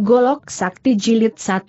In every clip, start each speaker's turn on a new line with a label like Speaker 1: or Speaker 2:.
Speaker 1: Golok Sakti Jilid 1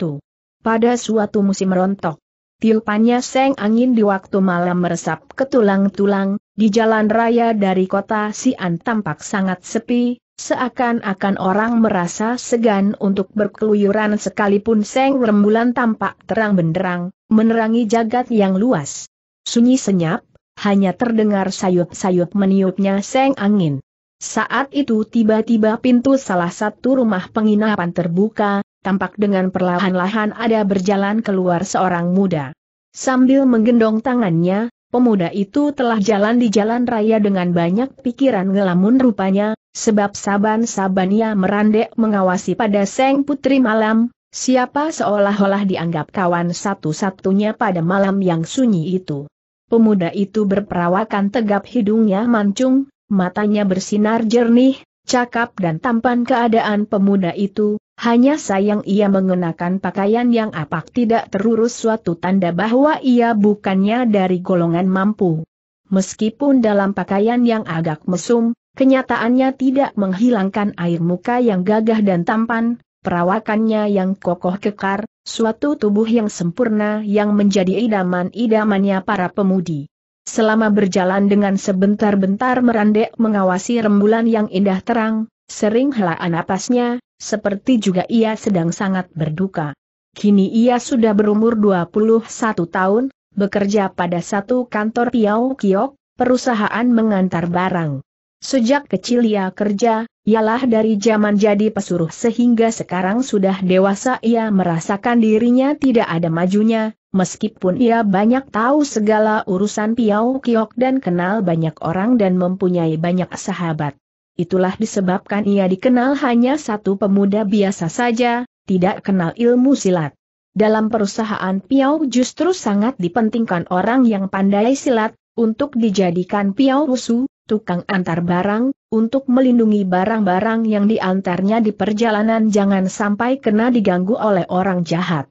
Speaker 1: Pada suatu musim rontok, tiupannya seng angin di waktu malam meresap ke tulang-tulang, di jalan raya dari kota Sian tampak sangat sepi, seakan-akan orang merasa segan untuk berkeluyuran sekalipun seng rembulan tampak terang benderang, menerangi jagat yang luas. Sunyi senyap, hanya terdengar sayup-sayup meniupnya seng angin. Saat itu tiba-tiba pintu salah satu rumah penginapan terbuka, tampak dengan perlahan-lahan ada berjalan keluar seorang muda. Sambil menggendong tangannya, pemuda itu telah jalan di jalan raya dengan banyak pikiran ngelamun rupanya, sebab saban sabannya ia merandek mengawasi pada Seng Putri Malam, siapa seolah-olah dianggap kawan satu-satunya pada malam yang sunyi itu. Pemuda itu berperawakan tegap hidungnya mancung, matanya bersinar jernih, cakap dan tampan keadaan pemuda itu, hanya sayang ia mengenakan pakaian yang apak tidak terurus suatu tanda bahwa ia bukannya dari golongan mampu. Meskipun dalam pakaian yang agak mesum, kenyataannya tidak menghilangkan air muka yang gagah dan tampan, perawakannya yang kokoh kekar, suatu tubuh yang sempurna yang menjadi idaman-idamannya para pemudi. Selama berjalan dengan sebentar-bentar merandek mengawasi rembulan yang indah terang, sering helaan napasnya, seperti juga ia sedang sangat berduka. Kini ia sudah berumur 21 tahun, bekerja pada satu kantor Piau Kiok, perusahaan mengantar barang. Sejak kecil ia kerja, Ialah dari zaman jadi pesuruh sehingga sekarang sudah dewasa ia merasakan dirinya tidak ada majunya, meskipun ia banyak tahu segala urusan Piau Kiok dan kenal banyak orang dan mempunyai banyak sahabat. Itulah disebabkan ia dikenal hanya satu pemuda biasa saja, tidak kenal ilmu silat. Dalam perusahaan Piau justru sangat dipentingkan orang yang pandai silat, untuk dijadikan Piau Rusu, tukang antar barang, untuk melindungi barang-barang yang diantarnya di perjalanan jangan sampai kena diganggu oleh orang jahat.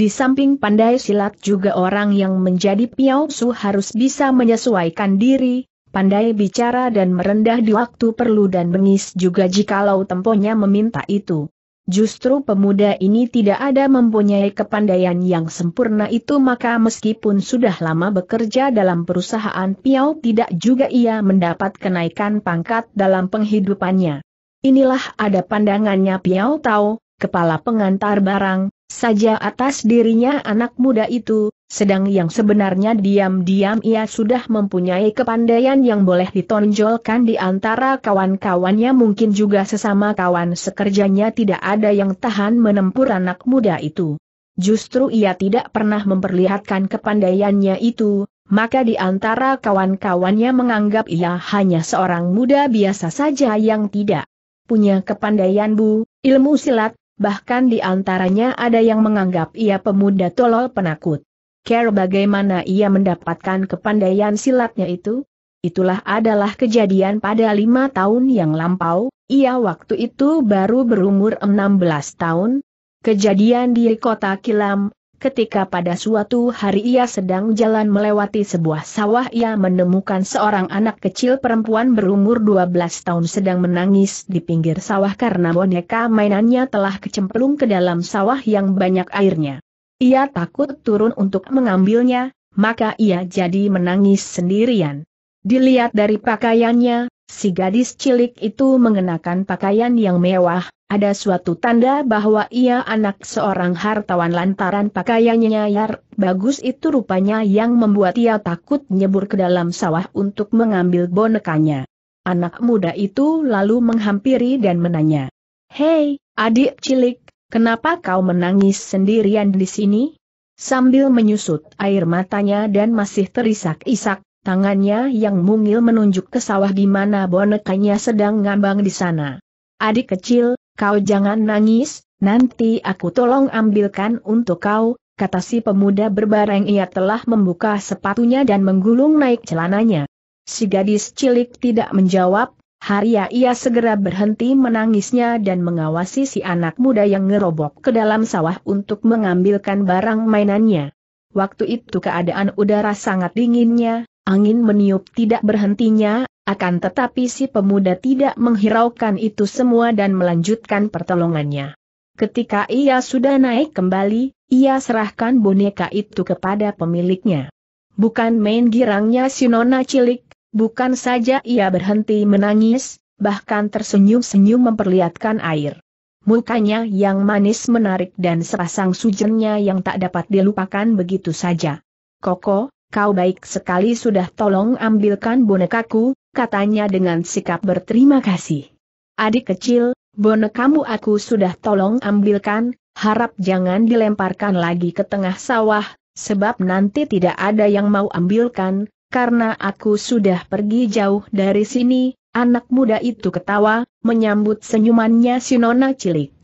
Speaker 1: Di samping pandai silat juga orang yang menjadi piausu harus bisa menyesuaikan diri, pandai bicara dan merendah di waktu perlu dan bengis juga jikalau temponya meminta itu. Justru pemuda ini tidak ada mempunyai kepandaian yang sempurna itu maka meskipun sudah lama bekerja dalam perusahaan Piau tidak juga ia mendapat kenaikan pangkat dalam penghidupannya. Inilah ada pandangannya Piau Tau, kepala pengantar barang, saja atas dirinya anak muda itu, sedang yang sebenarnya diam-diam ia sudah mempunyai kepandaian yang boleh ditonjolkan di antara kawan-kawannya mungkin juga sesama kawan sekerjanya tidak ada yang tahan menempur anak muda itu. Justru ia tidak pernah memperlihatkan kepandaiannya itu, maka di antara kawan-kawannya menganggap ia hanya seorang muda biasa saja yang tidak punya kepandaian bu, ilmu silat, bahkan di antaranya ada yang menganggap ia pemuda tolol penakut care bagaimana ia mendapatkan kepandaian silatnya itu? Itulah adalah kejadian pada lima tahun yang lampau, ia waktu itu baru berumur 16 tahun. Kejadian di kota Kilam, ketika pada suatu hari ia sedang jalan melewati sebuah sawah ia menemukan seorang anak kecil perempuan berumur 12 tahun sedang menangis di pinggir sawah karena boneka mainannya telah kecemplung ke dalam sawah yang banyak airnya ia takut turun untuk mengambilnya, maka ia jadi menangis sendirian. Dilihat dari pakaiannya, si gadis cilik itu mengenakan pakaian yang mewah, ada suatu tanda bahwa ia anak seorang hartawan lantaran pakaiannya nyayar, bagus itu rupanya yang membuat ia takut nyebur ke dalam sawah untuk mengambil bonekanya. Anak muda itu lalu menghampiri dan menanya, Hei, adik cilik, Kenapa kau menangis sendirian di sini? Sambil menyusut air matanya dan masih terisak-isak, tangannya yang mungil menunjuk ke sawah di mana bonekanya sedang ngambang di sana. Adik kecil, kau jangan nangis, nanti aku tolong ambilkan untuk kau, kata si pemuda berbareng ia telah membuka sepatunya dan menggulung naik celananya. Si gadis cilik tidak menjawab, Haria ya ia segera berhenti menangisnya dan mengawasi si anak muda yang ngerobok ke dalam sawah untuk mengambilkan barang mainannya. Waktu itu keadaan udara sangat dinginnya, angin meniup tidak berhentinya, akan tetapi si pemuda tidak menghiraukan itu semua dan melanjutkan pertolongannya. Ketika ia sudah naik kembali, ia serahkan boneka itu kepada pemiliknya. Bukan main girangnya si nona cilik, Bukan saja ia berhenti menangis, bahkan tersenyum-senyum memperlihatkan air. Mukanya yang manis menarik dan sepasang sujennya yang tak dapat dilupakan begitu saja. Koko, kau baik sekali sudah tolong ambilkan bonekaku, katanya dengan sikap berterima kasih. Adik kecil, bonekamu aku sudah tolong ambilkan, harap jangan dilemparkan lagi ke tengah sawah, sebab nanti tidak ada yang mau ambilkan, karena aku sudah pergi jauh dari sini, anak muda itu ketawa, menyambut senyumannya si nona cilik.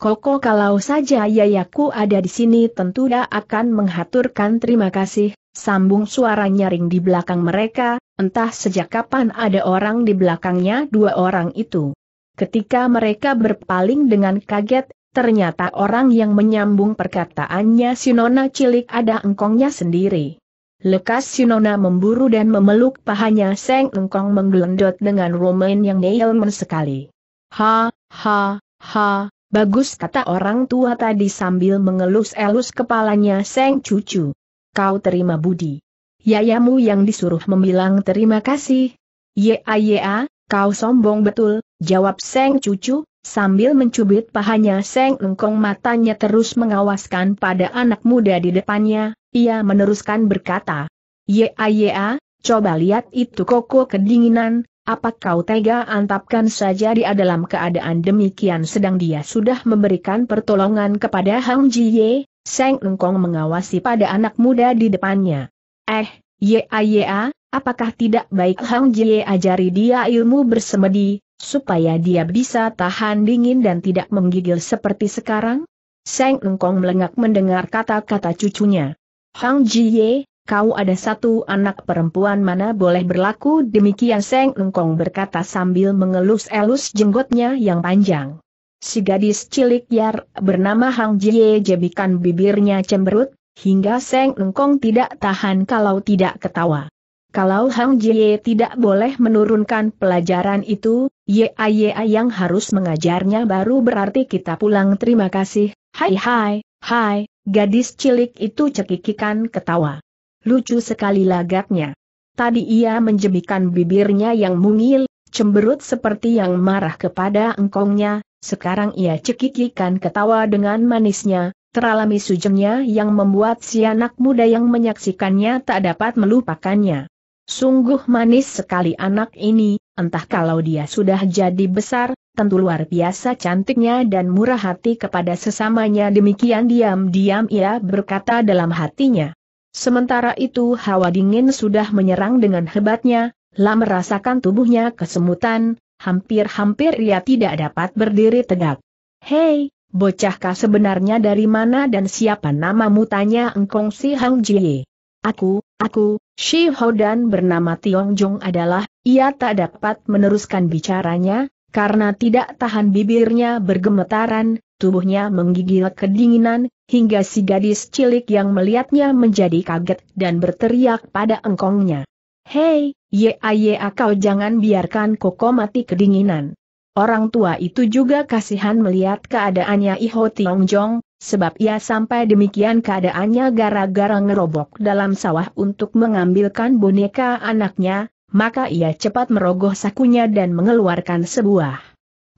Speaker 1: Koko kalau saja yayaku ada di sini tentu dia akan menghaturkan terima kasih, sambung suara nyaring di belakang mereka, entah sejak kapan ada orang di belakangnya dua orang itu. Ketika mereka berpaling dengan kaget, ternyata orang yang menyambung perkataannya si Nona Cilik ada engkongnya sendiri. Lekas Sinona memburu dan memeluk pahanya Seng Engkong menggelendot dengan Roman yang nailman sekali. Ha, ha, ha, bagus kata orang tua tadi sambil mengelus-elus kepalanya Seng Cucu. Kau terima budi. Yayamu yang disuruh membilang terima kasih. Ya ya, kau sombong betul, jawab Seng Cucu, sambil mencubit pahanya Seng Engkong matanya terus mengawaskan pada anak muda di depannya, ia meneruskan berkata, Ya ya, coba lihat itu koko kedinginan, apa kau tega antapkan saja dia dalam keadaan demikian sedang dia sudah memberikan pertolongan kepada Hang Ji Ye, Seng Engkong mengawasi pada anak muda di depannya. Eh, ya ya, apakah tidak baik Hang Ji Ye ajari dia ilmu bersemedi, supaya dia bisa tahan dingin dan tidak menggigil seperti sekarang? Seng Engkong melengak mendengar kata-kata cucunya. Hang Ye, kau ada satu anak perempuan mana boleh berlaku demikian Seng Engkong berkata sambil mengelus-elus jenggotnya yang panjang. Si gadis cilik Yar bernama Hang Ye jebikan bibirnya cemberut, hingga Seng Engkong tidak tahan kalau tidak ketawa. Kalau Hang Ye tidak boleh menurunkan pelajaran itu, Yaya yang harus mengajarnya baru berarti kita pulang terima kasih, hai hai, hai, Gadis cilik itu cekikikan ketawa. Lucu sekali lagaknya. Tadi ia menjebikan bibirnya yang mungil, cemberut seperti yang marah kepada engkongnya, sekarang ia cekikikan ketawa dengan manisnya, teralami sujengnya yang membuat si anak muda yang menyaksikannya tak dapat melupakannya. Sungguh manis sekali anak ini, entah kalau dia sudah jadi besar, tentu luar biasa cantiknya dan murah hati kepada sesamanya demikian diam-diam ia berkata dalam hatinya. Sementara itu hawa dingin sudah menyerang dengan hebatnya, Lam merasakan tubuhnya kesemutan, hampir-hampir ia tidak dapat berdiri tegak. Hei, bocahkah sebenarnya dari mana dan siapa namamu tanya engkong si Hang Jie. Aku, aku, Shi dan bernama Tiong Jong adalah, ia tak dapat meneruskan bicaranya, karena tidak tahan bibirnya bergemetaran, tubuhnya menggigil kedinginan, hingga si gadis cilik yang melihatnya menjadi kaget dan berteriak pada engkongnya. Hei, ye aye, kau jangan biarkan koko mati kedinginan. Orang tua itu juga kasihan melihat keadaannya Iho Tiongjong, sebab ia sampai demikian keadaannya gara-gara ngerobok dalam sawah untuk mengambilkan boneka anaknya, maka ia cepat merogoh sakunya dan mengeluarkan sebuah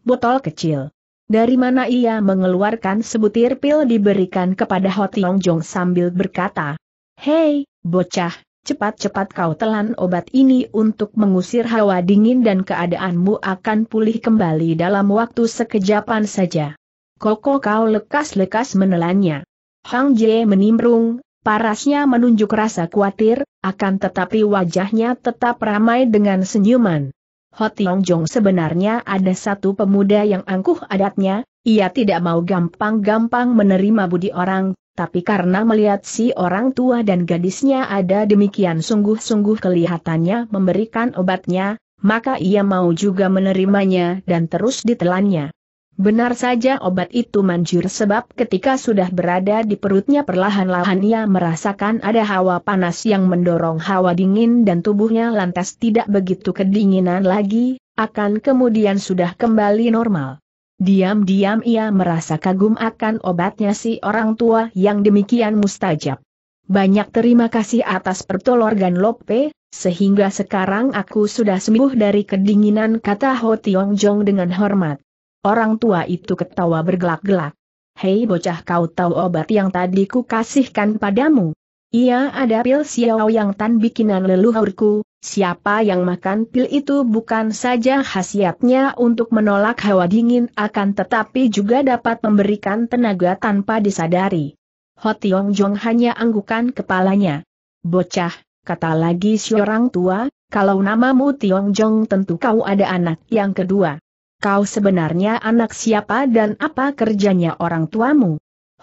Speaker 1: botol kecil. Dari mana ia mengeluarkan sebutir pil diberikan kepada Ho Tiong Jong sambil berkata, Hei, bocah, cepat-cepat kau telan obat ini untuk mengusir hawa dingin dan keadaanmu akan pulih kembali dalam waktu sekejapan saja. Koko kau lekas-lekas menelannya. Hang Jie menimbrung, Parasnya menunjuk rasa khawatir, akan tetapi wajahnya tetap ramai dengan senyuman. Ho Jong sebenarnya ada satu pemuda yang angkuh adatnya, ia tidak mau gampang-gampang menerima budi orang, tapi karena melihat si orang tua dan gadisnya ada demikian sungguh-sungguh kelihatannya memberikan obatnya, maka ia mau juga menerimanya dan terus ditelannya. Benar saja obat itu manjur sebab ketika sudah berada di perutnya perlahan-lahan ia merasakan ada hawa panas yang mendorong hawa dingin dan tubuhnya lantas tidak begitu kedinginan lagi, akan kemudian sudah kembali normal. Diam-diam ia merasa kagum akan obatnya si orang tua yang demikian mustajab. Banyak terima kasih atas pertolongan Lope, sehingga sekarang aku sudah sembuh dari kedinginan kata Ho Tiong Jong dengan hormat. Orang tua itu ketawa bergelak-gelak. Hei bocah kau tahu obat yang tadi ku kasihkan padamu? Ia ada pil siau yang tan bikinan leluhurku, siapa yang makan pil itu bukan saja khasiatnya untuk menolak hawa dingin akan tetapi juga dapat memberikan tenaga tanpa disadari. Hotiong Jong hanya anggukan kepalanya. Bocah, kata lagi si orang tua, kalau namamu Tiong Jong tentu kau ada anak yang kedua kau sebenarnya anak siapa dan apa kerjanya orang tuamu?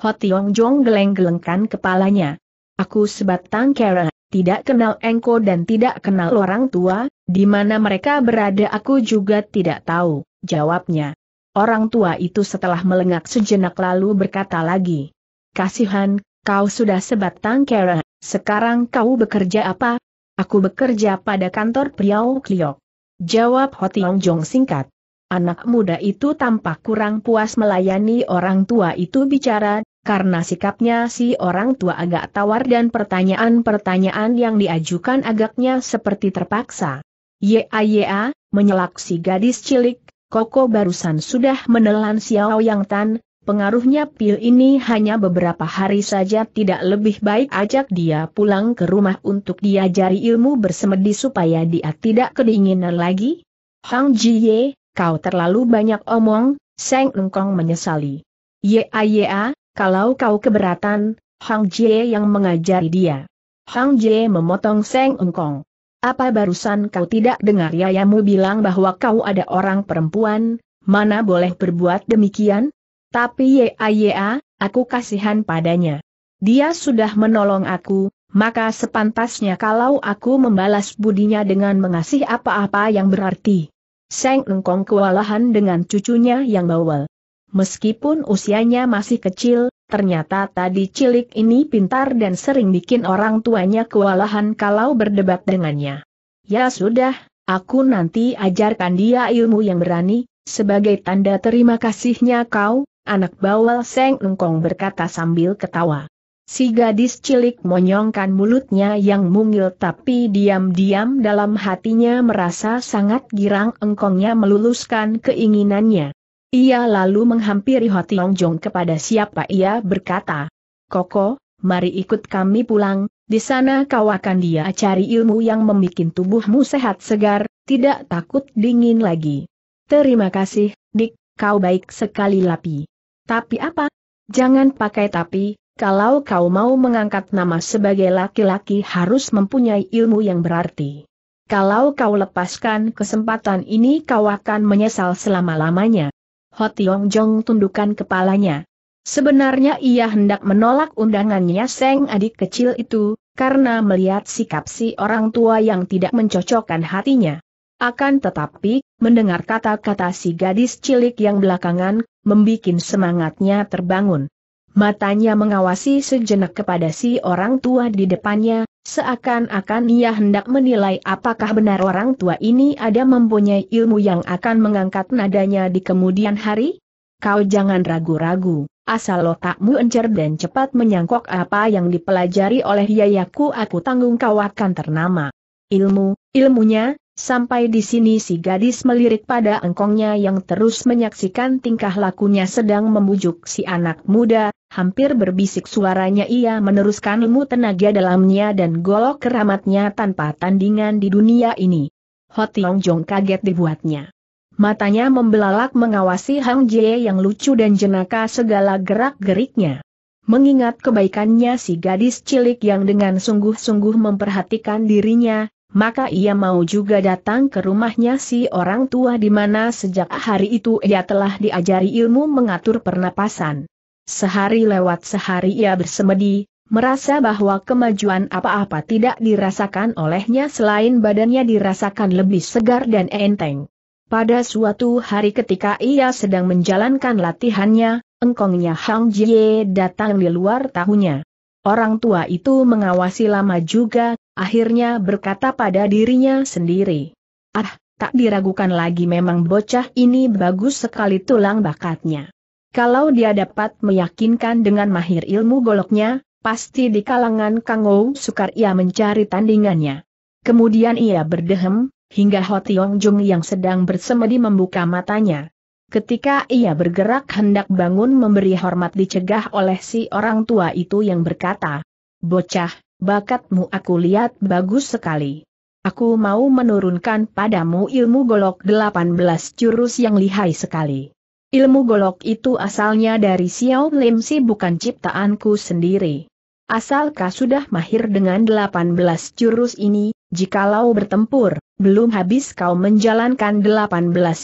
Speaker 1: Tiong Jong geleng-gelengkan kepalanya. Aku sebatang kera, tidak kenal engko dan tidak kenal orang tua, di mana mereka berada aku juga tidak tahu, jawabnya. Orang tua itu setelah melengak sejenak lalu berkata lagi. Kasihan, kau sudah sebatang kera, sekarang kau bekerja apa? Aku bekerja pada kantor Priau Kliok. Jawab Tiong Jong singkat. Anak muda itu tampak kurang puas melayani orang tua itu bicara, karena sikapnya si orang tua agak tawar dan pertanyaan-pertanyaan yang diajukan agaknya seperti terpaksa. Ya, ya, menyelak si gadis cilik, Koko barusan sudah menelan Xiao Yang Tan, pengaruhnya pil ini hanya beberapa hari saja tidak lebih baik ajak dia pulang ke rumah untuk diajari ilmu bersemedi supaya dia tidak kedinginan lagi. Hang Jie, kau terlalu banyak omong, Seng Engkong menyesali. Ya ya, kalau kau keberatan, Hang Jie yang mengajari dia. Hang Jie memotong Seng Engkong. Apa barusan kau tidak dengar yayamu bilang bahwa kau ada orang perempuan, mana boleh berbuat demikian? Tapi ya, aku kasihan padanya. Dia sudah menolong aku, maka sepantasnya kalau aku membalas budinya dengan mengasih apa-apa yang berarti. Seng Engkong kewalahan dengan cucunya yang bawel. Meskipun usianya masih kecil, ternyata tadi cilik ini pintar dan sering bikin orang tuanya kewalahan kalau berdebat dengannya. Ya sudah, aku nanti ajarkan dia ilmu yang berani, sebagai tanda terima kasihnya kau, anak bawel Seng Engkong berkata sambil ketawa. Si gadis cilik monyongkan mulutnya yang mungil tapi diam-diam dalam hatinya merasa sangat girang engkongnya meluluskan keinginannya. Ia lalu menghampiri Hotiong Jong kepada siapa ia berkata, Koko, mari ikut kami pulang, di sana kau akan dia cari ilmu yang membuat tubuhmu sehat segar, tidak takut dingin lagi. Terima kasih, Dik, kau baik sekali Lapi. Tapi apa? Jangan pakai tapi, kalau kau mau mengangkat nama sebagai laki-laki harus mempunyai ilmu yang berarti. Kalau kau lepaskan kesempatan ini kau akan menyesal selama-lamanya. Ho Tiong Jong tundukkan kepalanya. Sebenarnya ia hendak menolak undangannya Seng adik kecil itu, karena melihat sikap si orang tua yang tidak mencocokkan hatinya. Akan tetapi, mendengar kata-kata si gadis cilik yang belakangan, membuat semangatnya terbangun. Matanya mengawasi sejenak kepada si orang tua di depannya, seakan-akan ia hendak menilai apakah benar orang tua ini ada mempunyai ilmu yang akan mengangkat nadanya di kemudian hari? Kau jangan ragu-ragu, asal otakmu encer dan cepat menyangkok apa yang dipelajari oleh yayaku aku tanggung kau akan ternama. Ilmu, ilmunya, Sampai di sini si gadis melirik pada engkongnya yang terus menyaksikan tingkah lakunya sedang membujuk si anak muda, hampir berbisik suaranya ia meneruskan ilmu tenaga dalamnya dan golok keramatnya tanpa tandingan di dunia ini. Ho Tiong Jong kaget dibuatnya. Matanya membelalak mengawasi Hang Jie yang lucu dan jenaka segala gerak-geriknya. Mengingat kebaikannya si gadis cilik yang dengan sungguh-sungguh memperhatikan dirinya, maka ia mau juga datang ke rumahnya si orang tua di mana sejak hari itu ia telah diajari ilmu mengatur pernapasan. Sehari lewat sehari ia bersemedi, merasa bahwa kemajuan apa-apa tidak dirasakan olehnya selain badannya dirasakan lebih segar dan enteng. Pada suatu hari ketika ia sedang menjalankan latihannya, engkongnya Hang Jie datang di luar tahunya. Orang tua itu mengawasi lama juga, akhirnya berkata pada dirinya sendiri. Ah, tak diragukan lagi memang bocah ini bagus sekali tulang bakatnya. Kalau dia dapat meyakinkan dengan mahir ilmu goloknya, pasti di kalangan Kangou sukar ia mencari tandingannya. Kemudian ia berdehem, hingga Ho Tiong Jung yang sedang bersemedi membuka matanya. Ketika ia bergerak hendak bangun memberi hormat dicegah oleh si orang tua itu yang berkata, Bocah, bakatmu aku lihat bagus sekali. Aku mau menurunkan padamu ilmu golok 18 jurus yang lihai sekali. Ilmu golok itu asalnya dari Xiao Lim Si bukan ciptaanku sendiri. Asalkah sudah mahir dengan 18 jurus ini, jikalau bertempur, belum habis kau menjalankan 18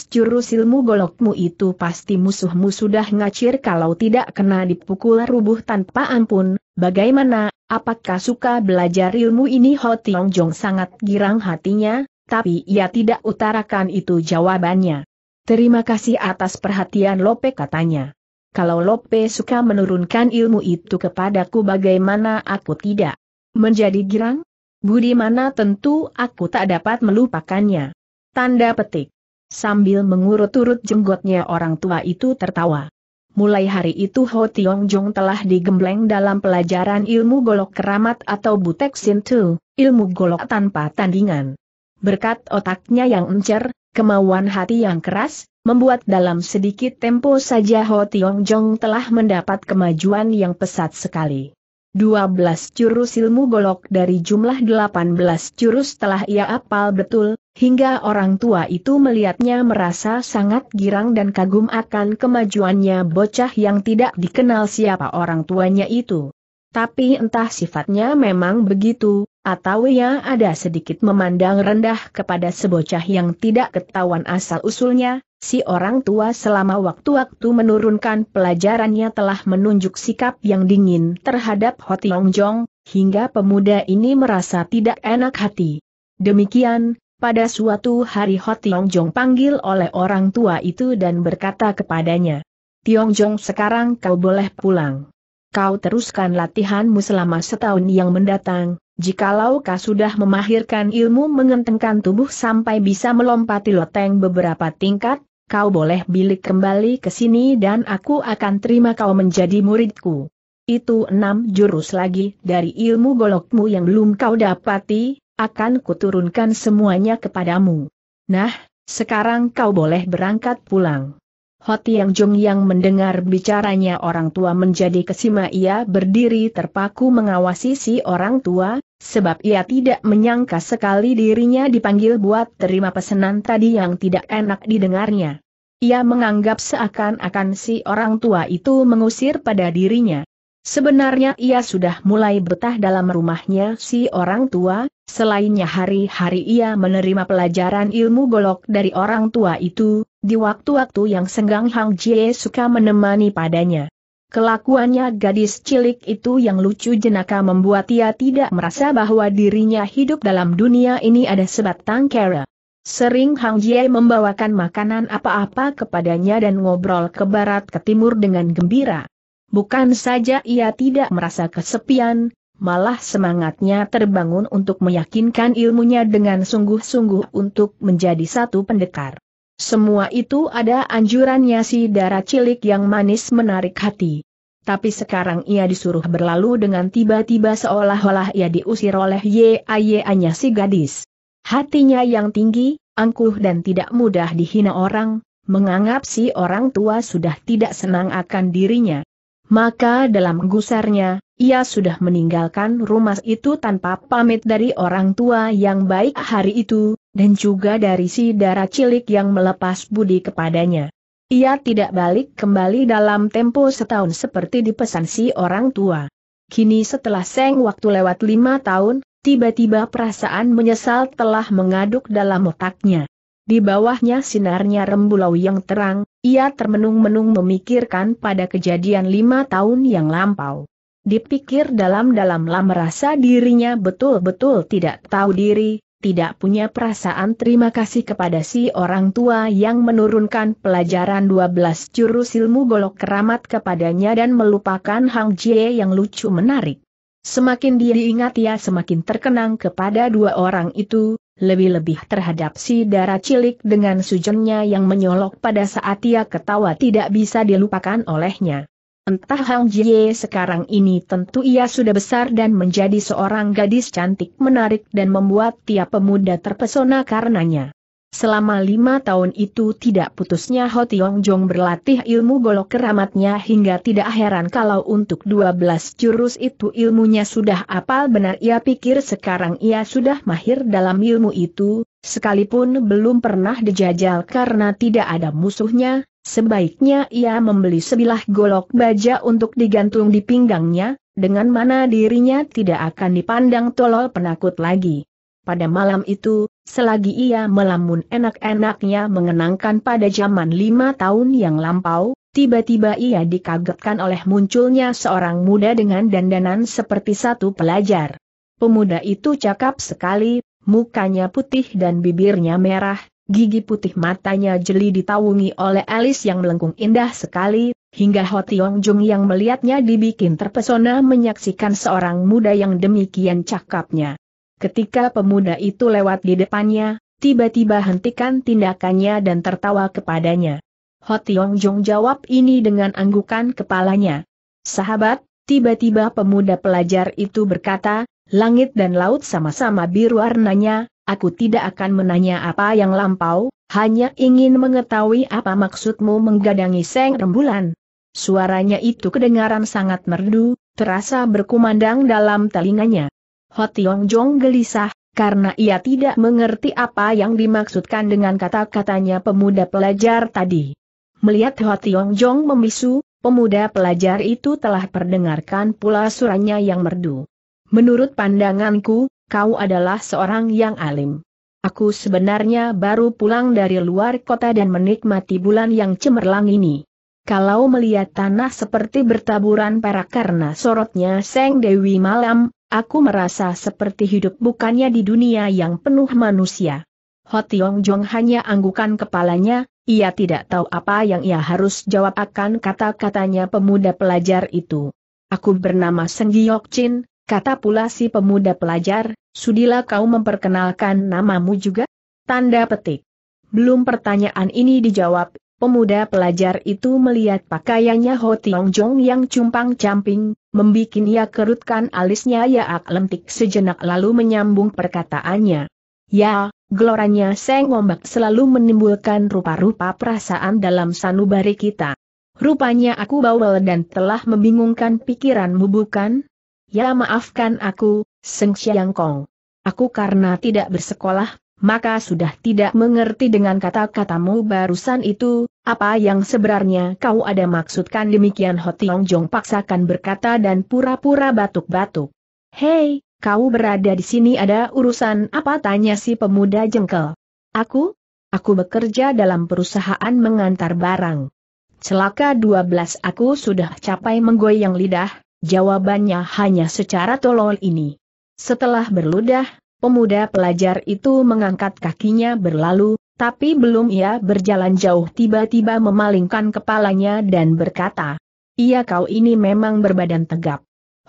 Speaker 1: jurus ilmu golokmu itu pasti musuhmu sudah ngacir kalau tidak kena dipukul rubuh tanpa ampun, bagaimana, apakah suka belajar ilmu ini Ho Tiong Jong sangat girang hatinya, tapi ia tidak utarakan itu jawabannya. Terima kasih atas perhatian Lope katanya. Kalau Lope suka menurunkan ilmu itu kepadaku bagaimana aku tidak menjadi girang? Budi mana tentu aku tak dapat melupakannya. Tanda petik. Sambil mengurut-urut jenggotnya orang tua itu tertawa. Mulai hari itu Ho Tiong Jong telah digembleng dalam pelajaran ilmu golok keramat atau butek sintu, ilmu golok tanpa tandingan. Berkat otaknya yang encer, kemauan hati yang keras, membuat dalam sedikit tempo saja Ho Tiong Jong telah mendapat kemajuan yang pesat sekali. 12 jurus ilmu golok dari jumlah 18 jurus telah ia apal betul, hingga orang tua itu melihatnya merasa sangat girang dan kagum akan kemajuannya bocah yang tidak dikenal siapa orang tuanya itu. Tapi entah sifatnya memang begitu, atau ia ya ada sedikit memandang rendah kepada sebocah yang tidak ketahuan asal-usulnya, si orang tua selama waktu-waktu menurunkan pelajarannya telah menunjuk sikap yang dingin terhadap Hotiong Jong, hingga pemuda ini merasa tidak enak hati. Demikian, pada suatu hari Hotiong Jong panggil oleh orang tua itu dan berkata kepadanya, Tiong Jong sekarang kau boleh pulang. Kau teruskan latihanmu selama setahun yang mendatang, Jikalau kau sudah memahirkan ilmu mengentengkan tubuh sampai bisa melompati loteng beberapa tingkat, kau boleh bilik kembali ke sini dan aku akan terima kau menjadi muridku. Itu enam jurus lagi dari ilmu golokmu yang belum kau dapati, akan kuturunkan semuanya kepadamu. Nah, sekarang kau boleh berangkat pulang. Hotiang Jung yang mendengar bicaranya orang tua menjadi kesima ia berdiri terpaku mengawasi si orang tua, Sebab ia tidak menyangka sekali dirinya dipanggil buat terima pesanan tadi yang tidak enak didengarnya. Ia menganggap seakan-akan si orang tua itu mengusir pada dirinya. Sebenarnya ia sudah mulai betah dalam rumahnya si orang tua, selainnya hari-hari ia menerima pelajaran ilmu golok dari orang tua itu, di waktu-waktu yang senggang Hang Jie suka menemani padanya. Kelakuannya gadis cilik itu yang lucu jenaka membuat ia tidak merasa bahwa dirinya hidup dalam dunia ini ada sebatang kera. Sering Hang Jie membawakan makanan apa-apa kepadanya dan ngobrol ke barat ke timur dengan gembira. Bukan saja ia tidak merasa kesepian, malah semangatnya terbangun untuk meyakinkan ilmunya dengan sungguh-sungguh untuk menjadi satu pendekar. Semua itu ada anjurannya si darah cilik yang manis menarik hati. Tapi sekarang ia disuruh berlalu dengan tiba-tiba seolah-olah ia diusir oleh YAYA-nya si gadis. Hatinya yang tinggi, angkuh dan tidak mudah dihina orang, menganggap si orang tua sudah tidak senang akan dirinya. Maka dalam gusarnya, ia sudah meninggalkan rumah itu tanpa pamit dari orang tua yang baik hari itu, dan juga dari si darah cilik yang melepas budi kepadanya. Ia tidak balik kembali dalam tempo setahun seperti dipesan si orang tua. Kini setelah seng waktu lewat lima tahun, tiba-tiba perasaan menyesal telah mengaduk dalam otaknya. Di bawahnya sinarnya rembulau yang terang, ia termenung-menung memikirkan pada kejadian lima tahun yang lampau. Dipikir dalam dalamlah merasa dirinya betul-betul tidak tahu diri, tidak punya perasaan terima kasih kepada si orang tua yang menurunkan pelajaran 12 jurus ilmu golok keramat kepadanya dan melupakan Hang Jie yang lucu menarik. Semakin dia diingat ia semakin terkenang kepada dua orang itu, lebih-lebih terhadap si darah cilik dengan sujennya yang menyolok pada saat ia ketawa tidak bisa dilupakan olehnya. Entah Hang Jie sekarang ini tentu ia sudah besar dan menjadi seorang gadis cantik menarik dan membuat tiap pemuda terpesona karenanya. Selama lima tahun itu tidak putusnya Ho Tiong Jong berlatih ilmu golok keramatnya hingga tidak heran kalau untuk dua belas jurus itu ilmunya sudah apal benar ia pikir sekarang ia sudah mahir dalam ilmu itu, sekalipun belum pernah dijajal karena tidak ada musuhnya, Sebaiknya ia membeli sebilah golok baja untuk digantung di pinggangnya, dengan mana dirinya tidak akan dipandang tolol penakut lagi. Pada malam itu, selagi ia melamun enak-enaknya mengenangkan pada zaman lima tahun yang lampau, tiba-tiba ia dikagetkan oleh munculnya seorang muda dengan dandanan seperti satu pelajar. Pemuda itu cakap sekali, mukanya putih dan bibirnya merah, Gigi putih matanya jeli ditawungi oleh alis yang melengkung indah sekali, hingga Ho Tiong Jung yang melihatnya dibikin terpesona menyaksikan seorang muda yang demikian cakapnya. Ketika pemuda itu lewat di depannya, tiba-tiba hentikan tindakannya dan tertawa kepadanya. Ho Tiong Jung jawab ini dengan anggukan kepalanya. Sahabat, tiba-tiba pemuda pelajar itu berkata, langit dan laut sama-sama biru warnanya, aku tidak akan menanya apa yang lampau, hanya ingin mengetahui apa maksudmu menggadangi Seng Rembulan. Suaranya itu kedengaran sangat merdu, terasa berkumandang dalam telinganya. Hotiong Jong gelisah, karena ia tidak mengerti apa yang dimaksudkan dengan kata-katanya pemuda pelajar tadi. Melihat Hotiong Jong memisu, pemuda pelajar itu telah perdengarkan pula suaranya yang merdu. Menurut pandanganku, kau adalah seorang yang alim. Aku sebenarnya baru pulang dari luar kota dan menikmati bulan yang cemerlang ini. Kalau melihat tanah seperti bertaburan perak karena sorotnya Seng Dewi malam, aku merasa seperti hidup bukannya di dunia yang penuh manusia. Hotiong Jong hanya anggukan kepalanya, ia tidak tahu apa yang ia harus jawab akan kata-katanya pemuda pelajar itu. Aku bernama Seng Giok Chin, Kata pula si pemuda pelajar, sudilah kau memperkenalkan namamu juga? Tanda petik. Belum pertanyaan ini dijawab, pemuda pelajar itu melihat pakaiannya Ho Tiong Jong yang cumpang-camping, membuat ia kerutkan alisnya ya lentik sejenak lalu menyambung perkataannya. Ya, geloranya seng ombak selalu menimbulkan rupa-rupa perasaan dalam sanubari kita. Rupanya aku bawel dan telah membingungkan pikiranmu bukan? Ya maafkan aku, Seng Xiang Kong. Aku karena tidak bersekolah, maka sudah tidak mengerti dengan kata-katamu barusan itu, apa yang sebenarnya kau ada maksudkan demikian Ho Tiong Jong paksakan berkata dan pura-pura batuk-batuk. Hei, kau berada di sini ada urusan apa tanya si pemuda jengkel. Aku? Aku bekerja dalam perusahaan mengantar barang. Celaka 12 aku sudah capai menggoyang lidah, Jawabannya hanya secara tolol ini. Setelah berludah, pemuda pelajar itu mengangkat kakinya berlalu, tapi belum ia berjalan jauh tiba-tiba memalingkan kepalanya dan berkata, Iya kau ini memang berbadan tegap.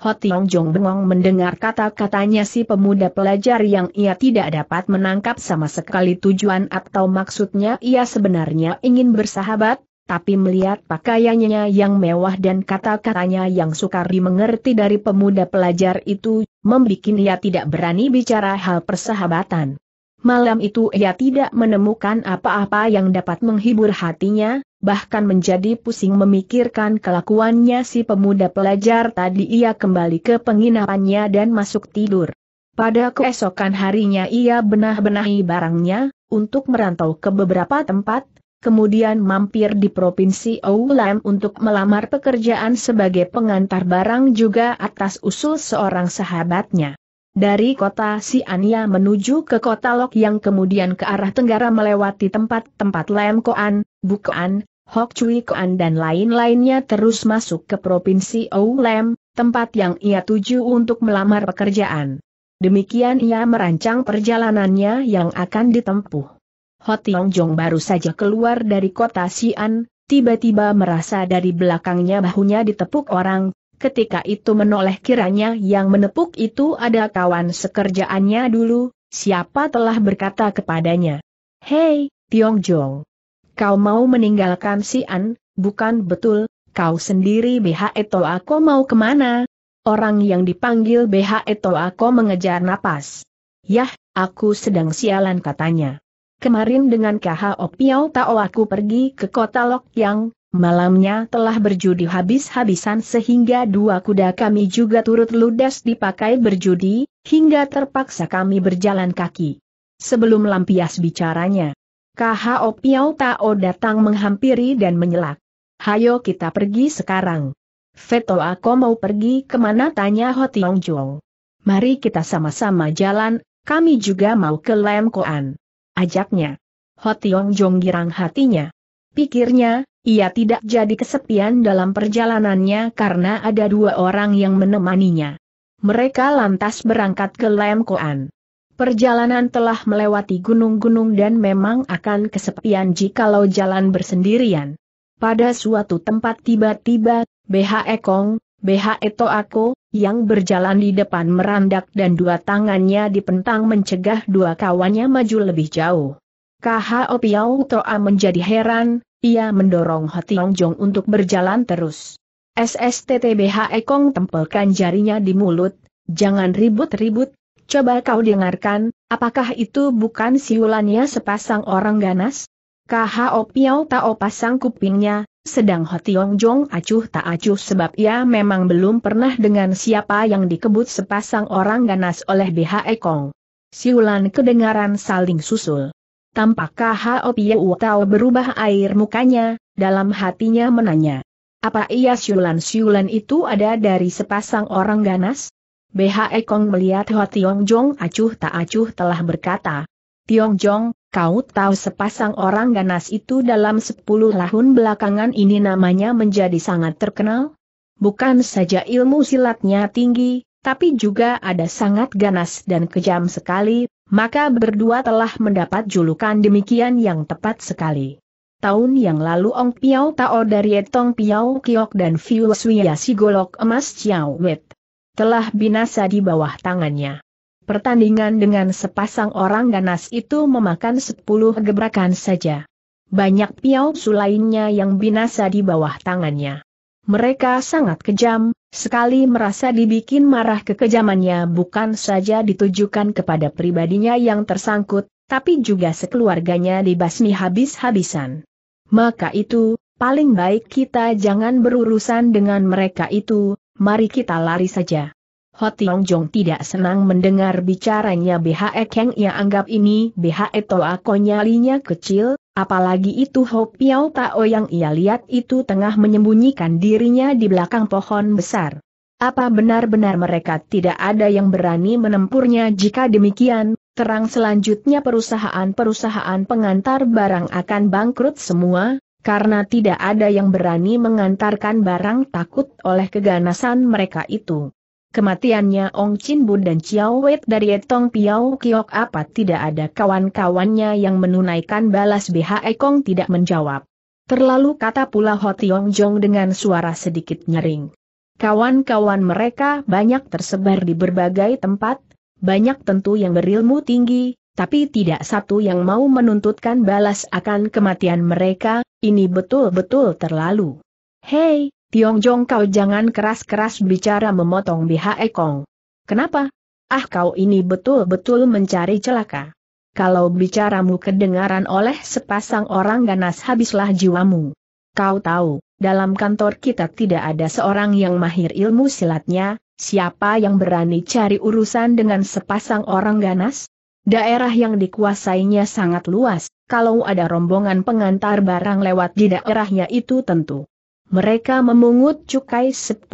Speaker 1: Hotiong Jong Bengong mendengar kata-katanya si pemuda pelajar yang ia tidak dapat menangkap sama sekali tujuan atau maksudnya ia sebenarnya ingin bersahabat, tapi melihat pakaiannya yang mewah dan kata-katanya yang sukar dimengerti dari pemuda pelajar itu, membuat ia tidak berani bicara hal persahabatan. Malam itu ia tidak menemukan apa-apa yang dapat menghibur hatinya, bahkan menjadi pusing memikirkan kelakuannya si pemuda pelajar tadi ia kembali ke penginapannya dan masuk tidur. Pada keesokan harinya ia benah-benahi barangnya, untuk merantau ke beberapa tempat, kemudian mampir di Provinsi Oulam untuk melamar pekerjaan sebagai pengantar barang juga atas usul seorang sahabatnya. Dari kota Siania menuju ke kota Lok yang kemudian ke arah tenggara melewati tempat-tempat Lam Koan, Bukoan, Hok Cui Koan dan lain-lainnya terus masuk ke Provinsi Oulam, tempat yang ia tuju untuk melamar pekerjaan. Demikian ia merancang perjalanannya yang akan ditempuh. Ho Tiong Jong baru saja keluar dari kota Xi'an, tiba-tiba merasa dari belakangnya bahunya ditepuk orang, ketika itu menoleh kiranya yang menepuk itu ada kawan sekerjaannya dulu, siapa telah berkata kepadanya. Hei, Tiong Jong. Kau mau meninggalkan Xi'an, bukan betul, kau sendiri BH Eto Ako mau kemana? Orang yang dipanggil BH Eto Ako mengejar napas. Yah, aku sedang sialan katanya. Kemarin dengan KHO Piao Tao aku pergi ke kota Lok Yang, malamnya telah berjudi habis-habisan sehingga dua kuda kami juga turut ludes dipakai berjudi, hingga terpaksa kami berjalan kaki. Sebelum lampias bicaranya, KHO Piao Tao datang menghampiri dan menyelak. Hayo kita pergi sekarang. Veto aku mau pergi kemana tanya Ho Mari kita sama-sama jalan, kami juga mau ke Lemkoan ajaknya. Hotiong Jong girang hatinya. Pikirnya, ia tidak jadi kesepian dalam perjalanannya karena ada dua orang yang menemaninya. Mereka lantas berangkat ke Lemkoan. Perjalanan telah melewati gunung-gunung dan memang akan kesepian jikalau jalan bersendirian. Pada suatu tempat tiba-tiba, BHE Kong. BH Eto aku, yang berjalan di depan merandak dan dua tangannya dipentang mencegah dua kawannya maju lebih jauh. KH Opiau Toa menjadi heran, ia mendorong Hationg Jong untuk berjalan terus. SSTTBH Ekong tempelkan jarinya di mulut, jangan ribut-ribut, coba kau dengarkan, apakah itu bukan siulannya sepasang orang ganas? KH Opiau Tao pasang kupingnya, sedang Hotiong Jong acuh tak acuh sebab ia memang belum pernah dengan siapa yang dikebut sepasang orang ganas oleh BH e Kong. Siulan kedengaran saling susul. Tampakkah Hao Pie Tau berubah air mukanya, dalam hatinya menanya. Apa ia siulan-siulan itu ada dari sepasang orang ganas? BH e Kong melihat Hotiong Jong acuh tak acuh telah berkata, Jong, kau tahu sepasang orang ganas itu dalam 10 tahun belakangan ini namanya menjadi sangat terkenal? Bukan saja ilmu silatnya tinggi, tapi juga ada sangat ganas dan kejam sekali, maka berdua telah mendapat julukan demikian yang tepat sekali. Tahun yang lalu Ong Piao Tao dari Etong Piao Kiok dan Fiu Suya Sigolok Emas Chiao Wet telah binasa di bawah tangannya pertandingan dengan sepasang orang ganas itu memakan sepuluh gebrakan saja. Banyak piau lainnya yang binasa di bawah tangannya. Mereka sangat kejam, sekali merasa dibikin marah kekejamannya bukan saja ditujukan kepada pribadinya yang tersangkut, tapi juga sekeluarganya dibasmi habis-habisan. Maka itu, paling baik kita jangan berurusan dengan mereka itu, mari kita lari saja. Ho Tiong Jong tidak senang mendengar bicaranya BHE Kang ia ya, anggap ini BHE Toa konyalinya kecil, apalagi itu Ho Piao Tao yang ia lihat itu tengah menyembunyikan dirinya di belakang pohon besar. Apa benar-benar mereka tidak ada yang berani menempurnya jika demikian, terang selanjutnya perusahaan-perusahaan pengantar barang akan bangkrut semua, karena tidak ada yang berani mengantarkan barang takut oleh keganasan mereka itu. Kematiannya Ong Chin Bun dan Chiao Wei dari Etong Piao Kiok apa tidak ada kawan-kawannya yang menunaikan balas BHE Kong tidak menjawab. Terlalu kata pula Ho Tiong Jong dengan suara sedikit nyering. Kawan-kawan mereka banyak tersebar di berbagai tempat, banyak tentu yang berilmu tinggi, tapi tidak satu yang mau menuntutkan balas akan kematian mereka, ini betul-betul terlalu. Hei, Tiong Jong, kau jangan keras-keras bicara memotong BHE Kong. Kenapa? Ah kau ini betul-betul mencari celaka. Kalau bicaramu kedengaran oleh sepasang orang ganas habislah jiwamu. Kau tahu, dalam kantor kita tidak ada seorang yang mahir ilmu silatnya, siapa yang berani cari urusan dengan sepasang orang ganas? Daerah yang dikuasainya sangat luas, kalau ada rombongan pengantar barang lewat di daerahnya itu tentu mereka memungut cukai 10%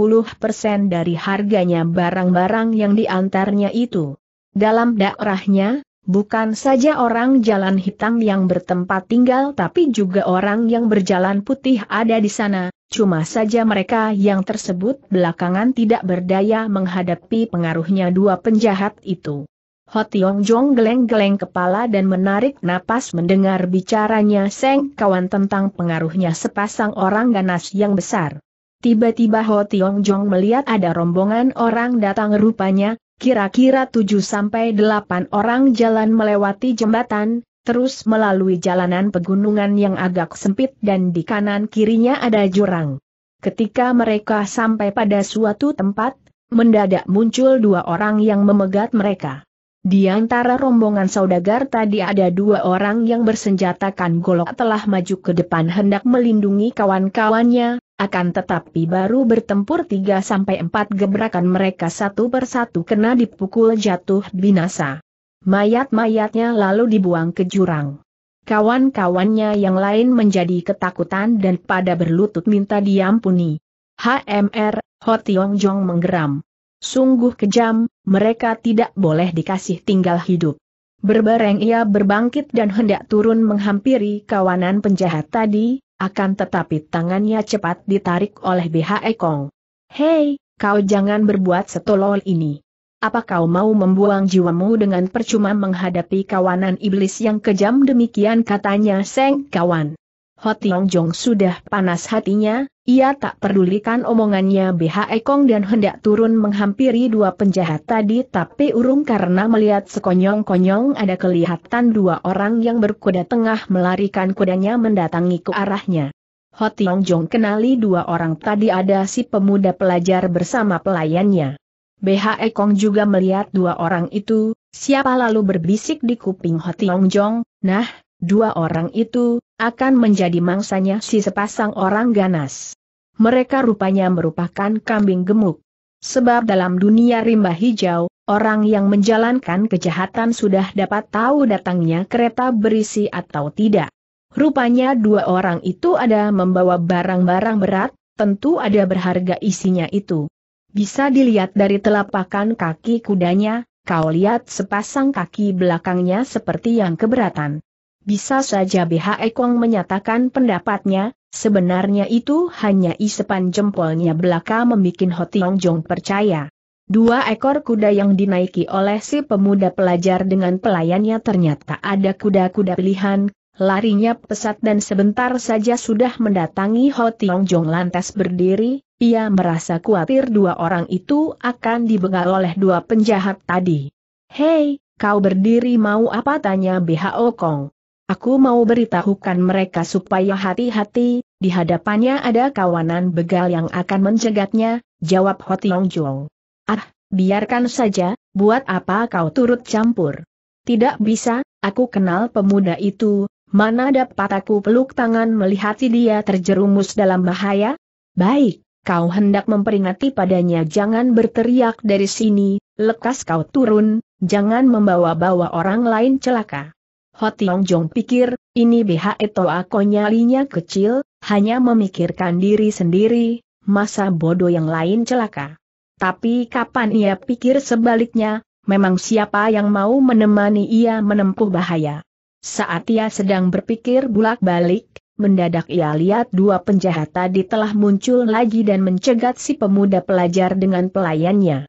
Speaker 1: dari harganya barang-barang yang diantarnya itu. Dalam daerahnya, bukan saja orang jalan hitam yang bertempat tinggal tapi juga orang yang berjalan putih ada di sana, cuma saja mereka yang tersebut belakangan tidak berdaya menghadapi pengaruhnya dua penjahat itu. Hotiong Jong geleng-geleng kepala dan menarik napas mendengar bicaranya Seng kawan tentang pengaruhnya sepasang orang ganas yang besar. Tiba-tiba Hotiong Jong melihat ada rombongan orang datang rupanya, kira-kira 7 sampai 8 orang jalan melewati jembatan, terus melalui jalanan pegunungan yang agak sempit dan di kanan kirinya ada jurang. Ketika mereka sampai pada suatu tempat, mendadak muncul dua orang yang memegat mereka. Di antara rombongan saudagar tadi ada dua orang yang bersenjatakan golok telah maju ke depan hendak melindungi kawan-kawannya, akan tetapi baru bertempur 3-4 gebrakan mereka satu persatu kena dipukul jatuh binasa. Mayat-mayatnya lalu dibuang ke jurang. Kawan-kawannya yang lain menjadi ketakutan dan pada berlutut minta diampuni. HMR, Ho Tiong Jong menggeram. Sungguh kejam, mereka tidak boleh dikasih tinggal hidup. Berbareng ia berbangkit dan hendak turun menghampiri kawanan penjahat tadi, akan tetapi tangannya cepat ditarik oleh BHE Kong. Hei, kau jangan berbuat setolol ini. Apa kau mau membuang jiwamu dengan percuma menghadapi kawanan iblis yang kejam demikian katanya Seng Kawan. Hotiong Jong sudah panas hatinya, ia tak pedulikan omongannya BH Ekong dan hendak turun menghampiri dua penjahat tadi tapi urung karena melihat sekonyong-konyong ada kelihatan dua orang yang berkuda tengah melarikan kudanya mendatangi ke arahnya. Hot Yong Jong kenali dua orang tadi ada si pemuda pelajar bersama pelayannya. BH Ekong juga melihat dua orang itu, siapa lalu berbisik di kuping Hot Yong Jong, nah, dua orang itu, akan menjadi mangsanya si sepasang orang ganas. Mereka rupanya merupakan kambing gemuk. Sebab dalam dunia rimba hijau, orang yang menjalankan kejahatan sudah dapat tahu datangnya kereta berisi atau tidak. Rupanya dua orang itu ada membawa barang-barang berat, tentu ada berharga isinya itu. Bisa dilihat dari telapakan kaki kudanya, kau lihat sepasang kaki belakangnya seperti yang keberatan. Bisa saja BHE Kong menyatakan pendapatnya, sebenarnya itu hanya isepan jempolnya belaka membuat Tiong Jong percaya. Dua ekor kuda yang dinaiki oleh si pemuda pelajar dengan pelayannya ternyata ada kuda-kuda pilihan, larinya pesat dan sebentar saja sudah mendatangi Ho Tiong Jong lantas berdiri, ia merasa khawatir dua orang itu akan dibegal oleh dua penjahat tadi. Hei, kau berdiri mau apa tanya BHO Kong. Aku mau beritahukan mereka supaya hati-hati, di hadapannya ada kawanan begal yang akan mencegatnya, jawab Hotiong Jong. Ah, biarkan saja, buat apa kau turut campur? Tidak bisa, aku kenal pemuda itu, mana dapat aku peluk tangan melihat dia terjerumus dalam bahaya? Baik, kau hendak memperingati padanya jangan berteriak dari sini, lekas kau turun, jangan membawa-bawa orang lain celaka. Ho Tiong Jong pikir, ini BHE Toako nyalinya kecil, hanya memikirkan diri sendiri, masa bodoh yang lain celaka. Tapi kapan ia pikir sebaliknya, memang siapa yang mau menemani ia menempuh bahaya. Saat ia sedang berpikir bulak-balik, mendadak ia lihat dua penjahat tadi telah muncul lagi dan mencegat si pemuda pelajar dengan pelayannya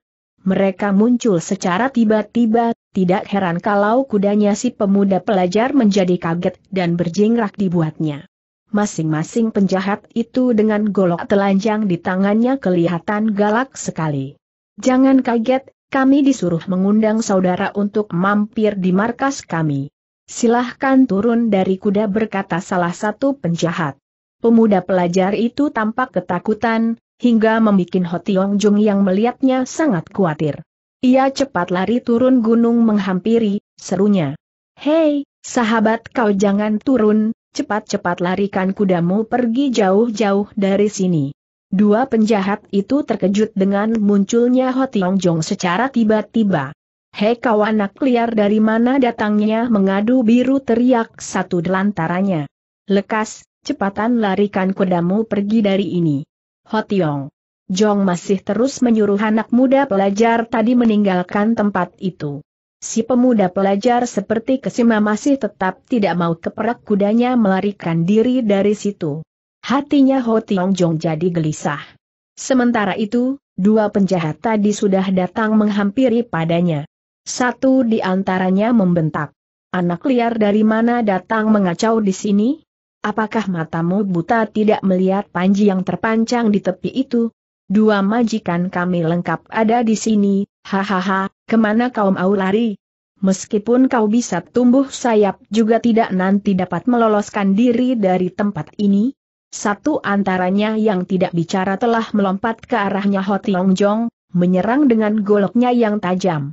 Speaker 1: mereka muncul secara tiba-tiba, tidak heran kalau kudanya si pemuda pelajar menjadi kaget dan berjingrak dibuatnya. Masing-masing penjahat itu dengan golok telanjang di tangannya kelihatan galak sekali. Jangan kaget, kami disuruh mengundang saudara untuk mampir di markas kami. Silahkan turun dari kuda berkata salah satu penjahat. Pemuda pelajar itu tampak ketakutan, hingga membuat Ho Tiong Jung yang melihatnya sangat khawatir. Ia cepat lari turun gunung menghampiri, serunya. Hei, sahabat kau jangan turun, cepat-cepat larikan kudamu pergi jauh-jauh dari sini. Dua penjahat itu terkejut dengan munculnya Ho Tiong Jung secara tiba-tiba. Hei kau anak liar dari mana datangnya mengadu biru teriak satu delantaranya. Lekas, cepatan larikan kudamu pergi dari ini. Yong, Jong masih terus menyuruh anak muda pelajar tadi meninggalkan tempat itu. Si pemuda pelajar seperti kesima masih tetap tidak mau keperak kudanya melarikan diri dari situ. Hatinya Ho Tiong Jong jadi gelisah. Sementara itu, dua penjahat tadi sudah datang menghampiri padanya. Satu di antaranya membentak. Anak liar dari mana datang mengacau di sini? Apakah matamu buta tidak melihat panji yang terpancang di tepi itu? Dua majikan kami lengkap ada di sini, hahaha, kemana kau mau lari? Meskipun kau bisa tumbuh sayap juga tidak nanti dapat meloloskan diri dari tempat ini. Satu antaranya yang tidak bicara telah melompat ke arahnya Ho Tiong Jong, menyerang dengan goloknya yang tajam.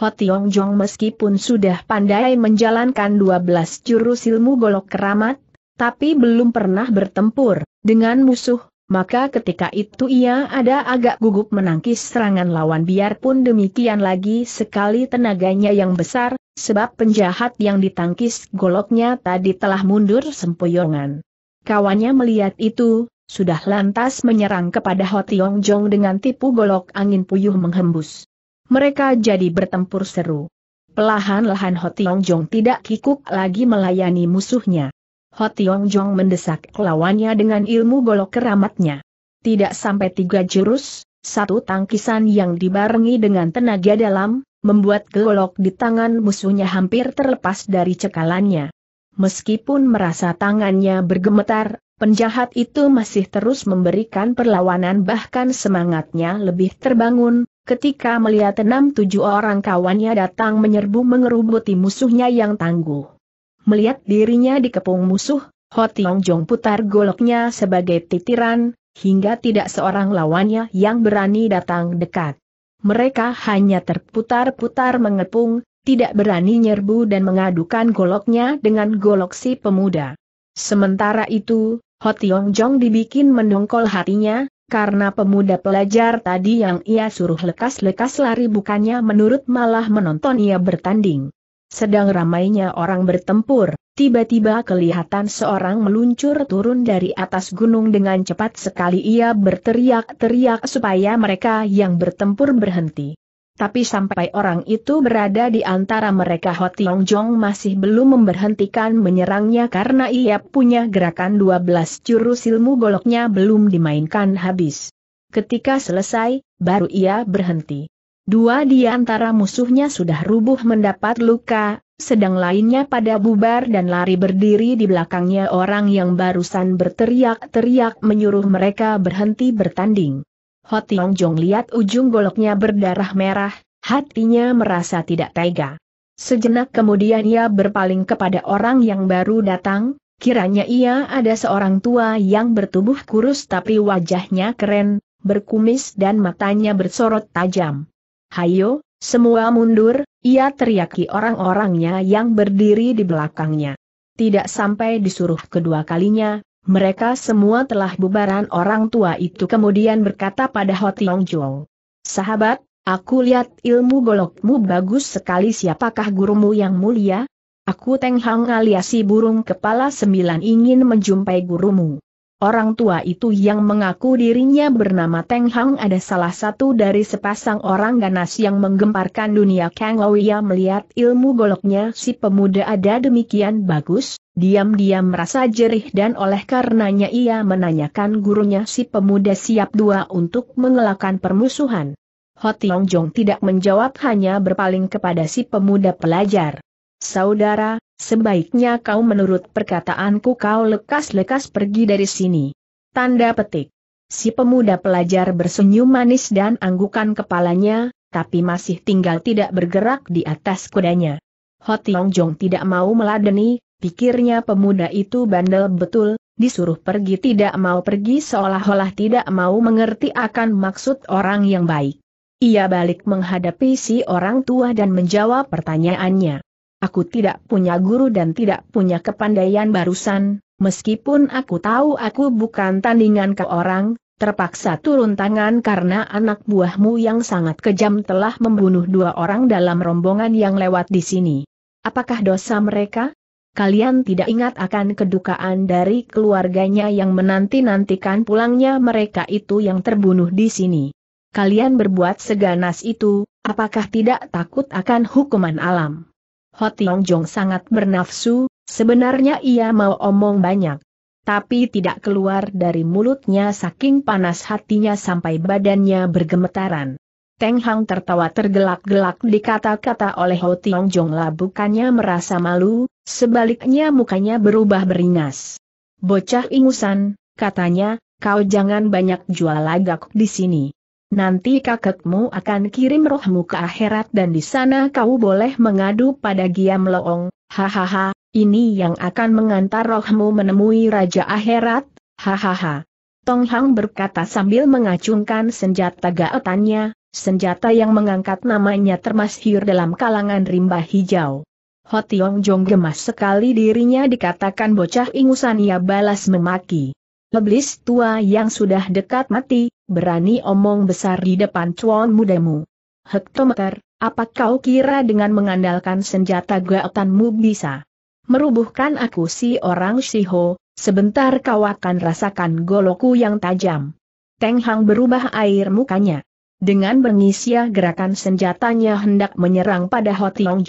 Speaker 1: Ho Tiong Jong meskipun sudah pandai menjalankan 12 jurus ilmu golok keramat, tapi belum pernah bertempur dengan musuh, maka ketika itu ia ada agak gugup menangkis serangan lawan biarpun demikian lagi sekali tenaganya yang besar, sebab penjahat yang ditangkis goloknya tadi telah mundur sempoyongan. Kawannya melihat itu, sudah lantas menyerang kepada Ho Tiong Jong dengan tipu golok angin puyuh menghembus. Mereka jadi bertempur seru. Pelahan-lahan Ho Tiong Jong tidak kikuk lagi melayani musuhnya. Ho Tiong Jong mendesak lawannya dengan ilmu golok keramatnya. Tidak sampai tiga jurus, satu tangkisan yang dibarengi dengan tenaga dalam, membuat golok di tangan musuhnya hampir terlepas dari cekalannya. Meskipun merasa tangannya bergemetar, penjahat itu masih terus memberikan perlawanan bahkan semangatnya lebih terbangun, ketika melihat enam tujuh orang kawannya datang menyerbu mengerubuti musuhnya yang tangguh. Melihat dirinya dikepung musuh, Ho Tiong Jong putar goloknya sebagai titiran, hingga tidak seorang lawannya yang berani datang dekat. Mereka hanya terputar-putar mengepung, tidak berani nyerbu dan mengadukan goloknya dengan golok si pemuda. Sementara itu, Ho Tiong Jong dibikin mendongkol hatinya, karena pemuda pelajar tadi yang ia suruh lekas-lekas lari bukannya menurut malah menonton ia bertanding. Sedang ramainya orang bertempur, tiba-tiba kelihatan seorang meluncur turun dari atas gunung dengan cepat sekali ia berteriak-teriak supaya mereka yang bertempur berhenti. Tapi sampai orang itu berada di antara mereka Ho Tiong Jong masih belum memberhentikan menyerangnya karena ia punya gerakan 12 jurus ilmu goloknya belum dimainkan habis. Ketika selesai, baru ia berhenti. Dua di antara musuhnya sudah rubuh mendapat luka, sedang lainnya pada bubar dan lari berdiri di belakangnya orang yang barusan berteriak-teriak menyuruh mereka berhenti bertanding. Hoti Jong lihat ujung goloknya berdarah merah, hatinya merasa tidak tega. Sejenak kemudian ia berpaling kepada orang yang baru datang, kiranya ia ada seorang tua yang bertubuh kurus tapi wajahnya keren, berkumis dan matanya bersorot tajam. Hayo, semua mundur, ia teriaki orang-orangnya yang berdiri di belakangnya. Tidak sampai disuruh kedua kalinya, mereka semua telah bubaran orang tua itu kemudian berkata pada Ho Tiong Jong. Sahabat, aku lihat ilmu golokmu bagus sekali siapakah gurumu yang mulia? Aku Teng Hang alias burung kepala sembilan ingin menjumpai gurumu. Orang tua itu yang mengaku dirinya bernama Teng Hang ada salah satu dari sepasang orang ganas yang menggemparkan dunia Kang Ouya melihat ilmu goloknya si pemuda ada demikian bagus, diam-diam merasa jerih dan oleh karenanya ia menanyakan gurunya si pemuda siap dua untuk mengelakkan permusuhan. Tiong Jong tidak menjawab hanya berpaling kepada si pemuda pelajar. Saudara, Sebaiknya kau menurut perkataanku kau lekas-lekas pergi dari sini. Tanda petik. Si pemuda pelajar bersenyum manis dan anggukan kepalanya, tapi masih tinggal tidak bergerak di atas kudanya. Hot Longjong Jong tidak mau meladeni, pikirnya pemuda itu bandel betul, disuruh pergi tidak mau pergi seolah-olah tidak mau mengerti akan maksud orang yang baik. Ia balik menghadapi si orang tua dan menjawab pertanyaannya. Aku tidak punya guru dan tidak punya kepandaian barusan, meskipun aku tahu aku bukan tandingan ke orang, terpaksa turun tangan karena anak buahmu yang sangat kejam telah membunuh dua orang dalam rombongan yang lewat di sini. Apakah dosa mereka? Kalian tidak ingat akan kedukaan dari keluarganya yang menanti-nantikan pulangnya mereka itu yang terbunuh di sini. Kalian berbuat seganas itu, apakah tidak takut akan hukuman alam? Hoti Tiong Jong sangat bernafsu, sebenarnya ia mau omong banyak. Tapi tidak keluar dari mulutnya saking panas hatinya sampai badannya bergemetaran. Teng Hang tertawa tergelak-gelak dikata-kata oleh Ho Tiong Jong lah bukannya merasa malu, sebaliknya mukanya berubah beringas. Bocah ingusan, katanya, kau jangan banyak jual lagak di sini. Nanti kakekmu akan kirim rohmu ke akhirat dan di sana kau boleh mengadu pada Giam Loong. Hahaha, ini yang akan mengantar rohmu menemui Raja Akhirat. Hahaha. Tong Hang berkata sambil mengacungkan senjata gaetannya, senjata yang mengangkat namanya termasyhur dalam kalangan rimba hijau. Hotiong Jong gemas sekali dirinya dikatakan bocah ingusan ia balas memaki. Leblis tua yang sudah dekat mati, berani omong besar di depan cuan mudamu. Hektometer, apa kau kira dengan mengandalkan senjata gaotanmu bisa merubuhkan aku si orang siho? sebentar kau akan rasakan goloku yang tajam. Teng Hang berubah air mukanya. Dengan bengisia gerakan senjatanya hendak menyerang pada Ho Tiong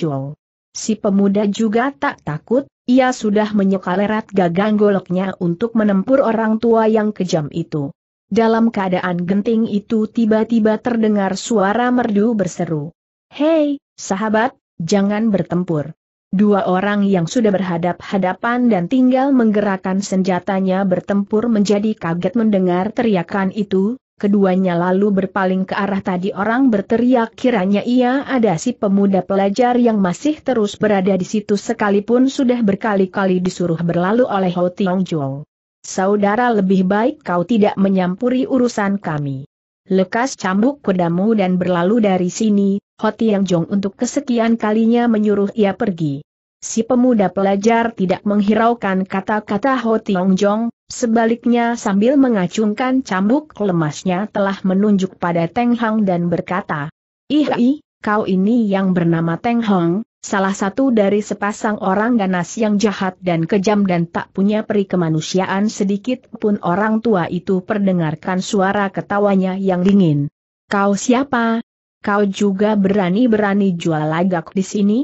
Speaker 1: Si pemuda juga tak takut, ia sudah menyekalerat gagang goloknya untuk menempur orang tua yang kejam itu. Dalam keadaan genting itu tiba-tiba terdengar suara merdu berseru. Hei, sahabat, jangan bertempur. Dua orang yang sudah berhadap-hadapan dan tinggal menggerakkan senjatanya bertempur menjadi kaget mendengar teriakan itu, keduanya lalu berpaling ke arah tadi orang berteriak kiranya ia ada si pemuda pelajar yang masih terus berada di situ sekalipun sudah berkali-kali disuruh berlalu oleh Ho Tiong Jong. Saudara lebih baik kau tidak menyampuri urusan kami. Lekas cambuk kudamu dan berlalu dari sini, Hoti Yang Jong untuk kesekian kalinya menyuruh ia pergi. Si pemuda pelajar tidak menghiraukan kata-kata Hoti Yang Jong, sebaliknya sambil mengacungkan cambuk lemasnya telah menunjuk pada Teng Hang dan berkata, Ih, kau ini yang bernama Teng Hang, salah satu dari sepasang orang ganas yang jahat dan kejam dan tak punya peri kemanusiaan sedikit pun orang tua itu perdengarkan suara ketawanya yang dingin. Kau siapa? Kau juga berani-berani jual lagak di sini?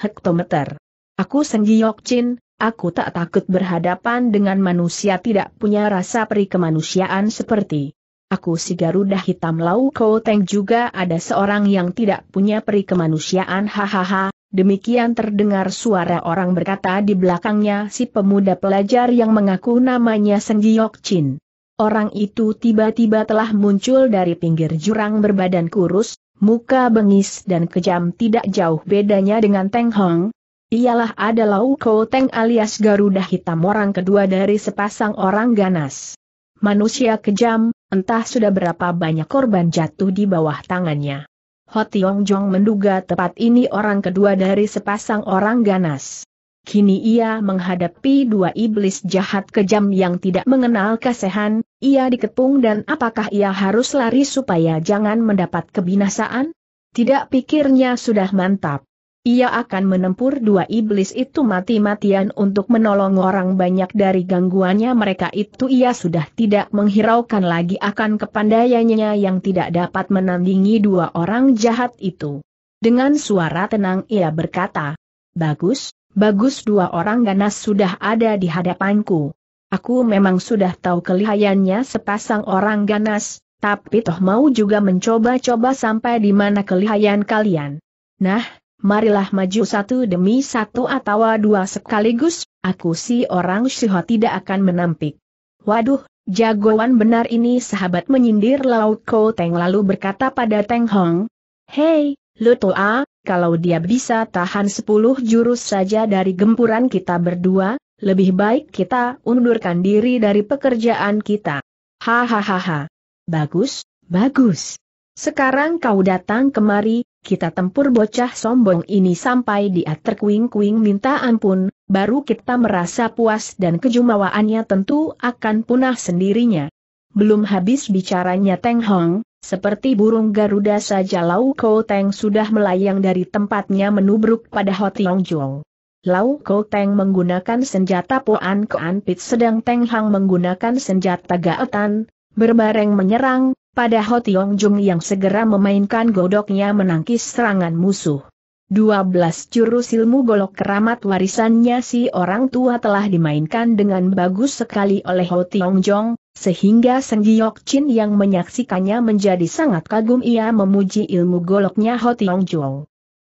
Speaker 1: Hektometer. Aku Senggiyok Chin, aku tak takut berhadapan dengan manusia tidak punya rasa peri kemanusiaan seperti aku si Garuda Hitam Lau Kau Teng juga ada seorang yang tidak punya peri kemanusiaan hahaha, Demikian terdengar suara orang berkata di belakangnya si pemuda pelajar yang mengaku namanya Senggiyok Chin. Orang itu tiba-tiba telah muncul dari pinggir jurang berbadan kurus, muka bengis dan kejam tidak jauh bedanya dengan Teng Hong. Ialah adalah Uko Teng alias Garuda Hitam orang kedua dari sepasang orang ganas. Manusia kejam, entah sudah berapa banyak korban jatuh di bawah tangannya. Ho Tiong Jong menduga tepat ini orang kedua dari sepasang orang ganas. Kini ia menghadapi dua iblis jahat kejam yang tidak mengenal kasihan, ia dikepung dan apakah ia harus lari supaya jangan mendapat kebinasaan? Tidak pikirnya sudah mantap. Ia akan menempur dua iblis itu mati-matian untuk menolong orang banyak dari gangguannya mereka itu ia sudah tidak menghiraukan lagi akan kepandaiannya yang tidak dapat menandingi dua orang jahat itu. Dengan suara tenang ia berkata, Bagus, bagus dua orang ganas sudah ada di hadapanku. Aku memang sudah tahu kelihayannya sepasang orang ganas, tapi toh mau juga mencoba-coba sampai di mana kelihayan kalian. Nah, marilah maju satu demi satu atau dua sekaligus, aku si orang Shiho tidak akan menampik. Waduh, jagoan benar ini sahabat menyindir Laut Ko Teng lalu berkata pada Teng Hong. Hei, Lutoa, kalau dia bisa tahan sepuluh jurus saja dari gempuran kita berdua, lebih baik kita undurkan diri dari pekerjaan kita. Hahaha. Bagus, bagus. Sekarang kau datang kemari, kita tempur bocah sombong ini sampai dia terkuing-kuing minta ampun, baru kita merasa puas dan kejumawaannya tentu akan punah sendirinya. Belum habis bicaranya Teng Hong, seperti burung Garuda saja Lau Ko Teng sudah melayang dari tempatnya menubruk pada Hot Long Jong. Lau Ko Teng menggunakan senjata Poan Koan Pit sedang Teng Hong menggunakan senjata Gaetan, berbareng menyerang, pada Ho Tiong Jung yang segera memainkan godoknya menangkis serangan musuh. 12 jurus ilmu golok keramat warisannya si orang tua telah dimainkan dengan bagus sekali oleh Ho Tiong Jong, sehingga Seng Giok Chin yang menyaksikannya menjadi sangat kagum ia memuji ilmu goloknya Ho Tiong Jong.